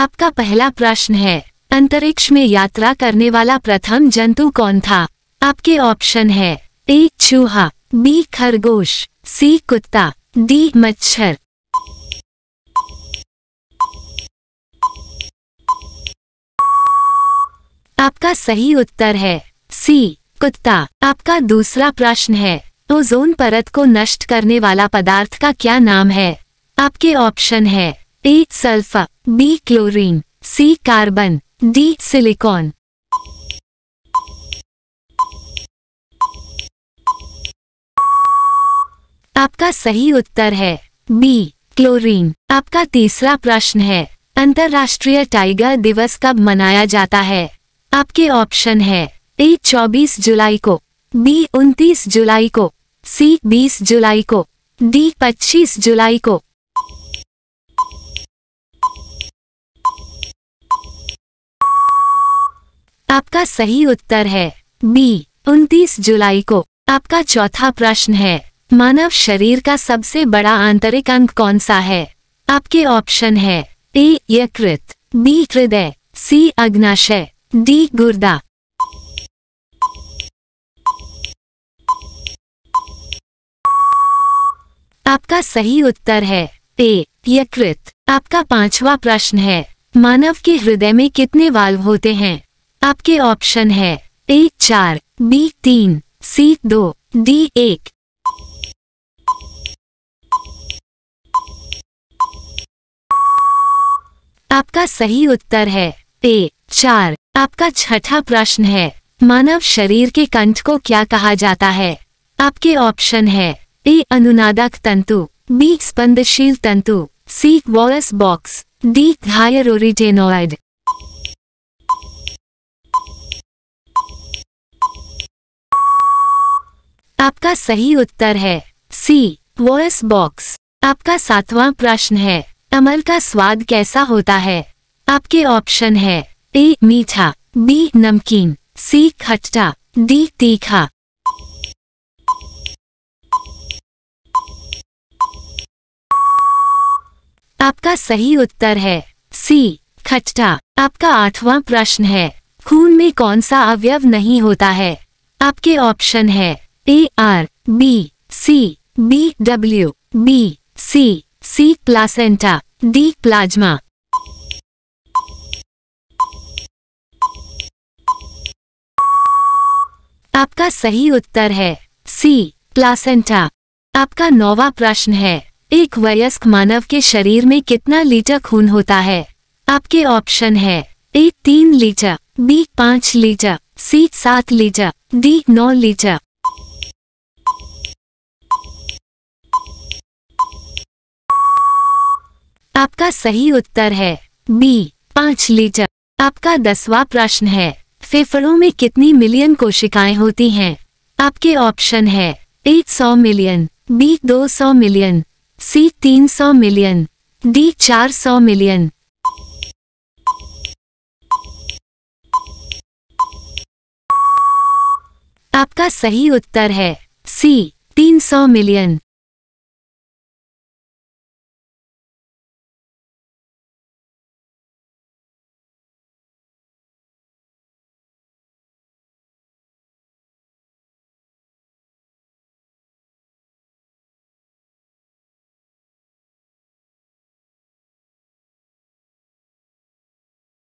आपका पहला प्रश्न है अंतरिक्ष में यात्रा करने वाला प्रथम जंतु कौन था आपके ऑप्शन है ए चूहा बी खरगोश सी कुत्ता डी मच्छर आपका सही उत्तर है सी कुत्ता आपका दूसरा प्रश्न है ओजोन परत को नष्ट करने वाला पदार्थ का क्या नाम है आपके ऑप्शन है A sulphur B chlorine C carbon D silicon आपका सही उत्तर है बी क्लोरीन आपका तीसरा प्रश्न है अंतर्राष्ट्रीय टाइगर दिवस कब मनाया जाता है आपके ऑप्शन है ए 24 जुलाई को बी 29 जुलाई को सी 20 जुलाई को डी 25 जुलाई को आपका सही उत्तर है बी उनतीस जुलाई को आपका चौथा प्रश्न है मानव शरीर का सबसे बड़ा आंतरिक अंग कौन सा है आपके ऑप्शन है ए यकृत बी हृदय सी अग्नाशय डी गुर्दा आपका सही उत्तर है ए यकृत आपका पांचवा प्रश्न है मानव के हृदय में कितने वाल्व होते हैं आपके ऑप्शन है ए चार बी तीन सी दो डी एक आपका सही उत्तर है ए चार आपका छठा प्रश्न है मानव शरीर के कंठ को क्या कहा जाता है आपके ऑप्शन है ए अनुनादक तंतु बी स्पंदशील तंतु सी वॉलस बॉक्स डी घायर ओरिटेनोइड आपका सही उत्तर है सी वॉइस बॉक्स आपका सातवां प्रश्न है अमल का स्वाद कैसा होता है आपके ऑप्शन है ए मीठा बी नमकीन सी खट्टा डी तीखा आपका सही उत्तर है सी खट्टा आपका आठवां प्रश्न है खून में कौन सा अवयव नहीं होता है आपके ऑप्शन है A R B C B W B C C placenta D plasma आपका सही उत्तर है सी प्लासेंटा आपका नौवा प्रश्न है एक वयस्क मानव के शरीर में कितना लीटर खून होता है आपके ऑप्शन है ए तीन लीटर बी पाँच लीटर सी सात लीटर डी नौ लीटर इसका सही उत्तर है बी पाँच लीटर आपका दसवा प्रश्न है फेफड़ों में कितनी मिलियन कोशिकाएं होती हैं आपके ऑप्शन है एक सौ मिलियन बी दो सौ मिलियन सी तीन सौ मिलियन डी चार सौ मिलियन आपका सही उत्तर है सी तीन सौ मिलियन